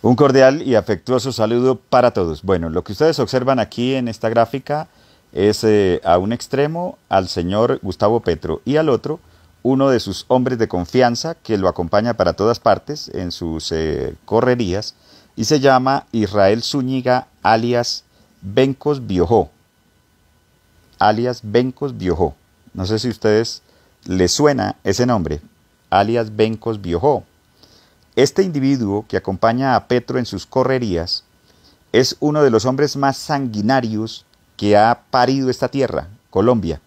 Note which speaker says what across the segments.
Speaker 1: Un cordial y afectuoso saludo para todos. Bueno, lo que ustedes observan aquí en esta gráfica es eh, a un extremo al señor Gustavo Petro y al otro uno de sus hombres de confianza que lo acompaña para todas partes en sus eh, correrías y se llama Israel Zúñiga alias Bencos Biojó. Alias Bencos Biojó. No sé si a ustedes les suena ese nombre, alias Bencos Biojó. Este individuo que acompaña a Petro en sus correrías es uno de los hombres más sanguinarios que ha parido esta tierra, Colombia.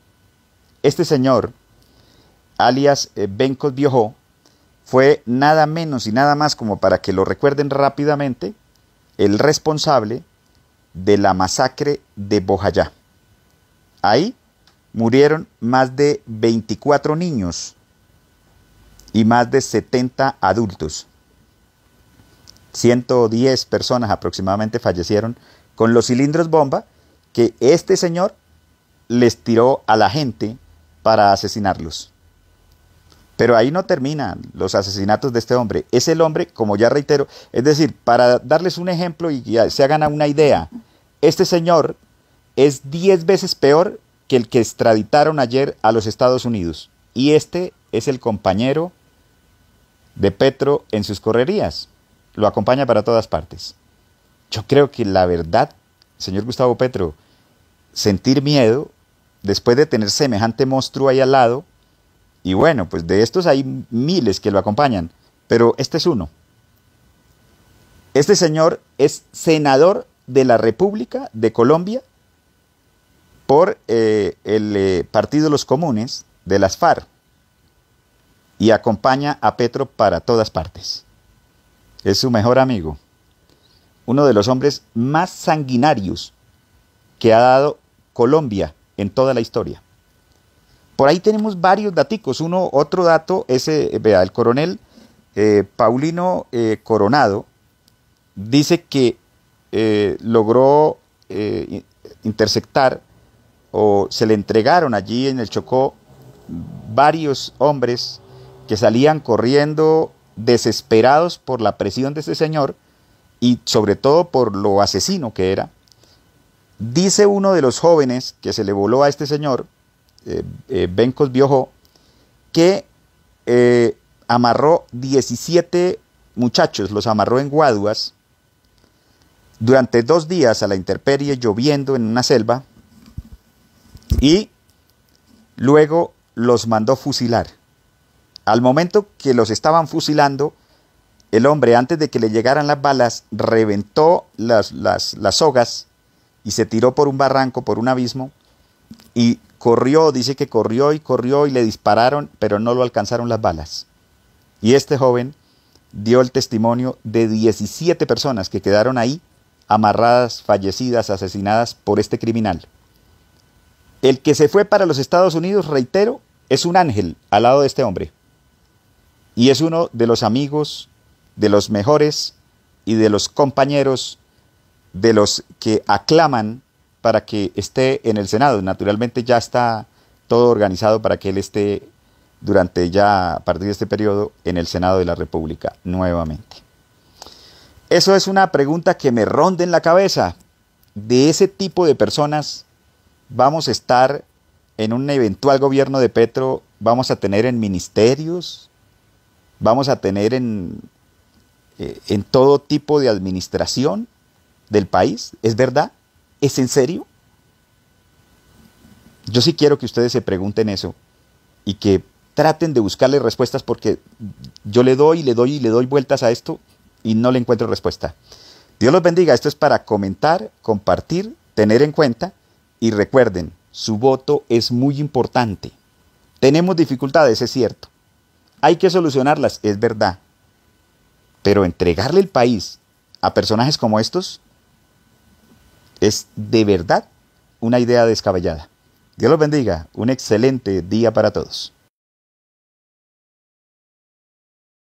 Speaker 1: Este señor, alias eh, Bencos Biojó, fue nada menos y nada más como para que lo recuerden rápidamente, el responsable de la masacre de Bojayá. Ahí murieron más de 24 niños y más de 70 adultos. 110 personas aproximadamente fallecieron con los cilindros bomba que este señor les tiró a la gente para asesinarlos. Pero ahí no terminan los asesinatos de este hombre. Es el hombre, como ya reitero, es decir, para darles un ejemplo y se hagan una idea, este señor es 10 veces peor que el que extraditaron ayer a los Estados Unidos. Y este es el compañero de Petro en sus correrías lo acompaña para todas partes. Yo creo que la verdad, señor Gustavo Petro, sentir miedo después de tener semejante monstruo ahí al lado, y bueno, pues de estos hay miles que lo acompañan, pero este es uno. Este señor es senador de la República de Colombia por eh, el eh, Partido de Los Comunes de las FARC y acompaña a Petro para todas partes es su mejor amigo, uno de los hombres más sanguinarios que ha dado Colombia en toda la historia. Por ahí tenemos varios daticos. Uno, otro dato, ese, eh, vea, el coronel eh, Paulino eh, Coronado dice que logró interceptar o se le entregaron allí en el Chocó varios hombres que salían corriendo desesperados por la presión de este señor y sobre todo por lo asesino que era, dice uno de los jóvenes que se le voló a este señor, eh, eh, Bencos Biojo, que eh, amarró 17 muchachos, los amarró en guaduas durante dos días a la intemperie, lloviendo en una selva, y luego los mandó fusilar. Al momento que los estaban fusilando, el hombre, antes de que le llegaran las balas, reventó las, las, sogas y se tiró por un barranco, por un abismo, y corrió, dice que corrió y corrió y le dispararon, pero no lo alcanzaron las balas. Y este joven dio el testimonio de 17 personas que quedaron ahí amarradas, fallecidas, asesinadas por este criminal. El que se fue para los Estados Unidos, reitero, es un ángel al lado de este hombre y es uno de los amigos, de los mejores y de los compañeros de los que aclaman para que esté en el Senado. Naturalmente ya está todo organizado para que él esté durante ya a partir de este periodo en el Senado de la República nuevamente. Eso es una pregunta que me ronde en la cabeza. De ese tipo de personas vamos a estar en un eventual gobierno de Petro, vamos a tener en ministerios, vamos a tener en, eh, en todo tipo de administración del país. ¿Es verdad? ¿Es en serio? Yo sí quiero que ustedes se pregunten eso y que traten de buscarle respuestas porque yo le doy, y le doy y le doy vueltas a esto y no le encuentro respuesta. Dios los bendiga. Esto es para comentar, compartir, tener en cuenta y recuerden, su voto es muy importante. Tenemos dificultades, es cierto, hay que solucionarlas, es verdad. Pero entregarle el país a personajes como estos es de verdad una idea descabellada. Dios los bendiga. Un excelente día para todos.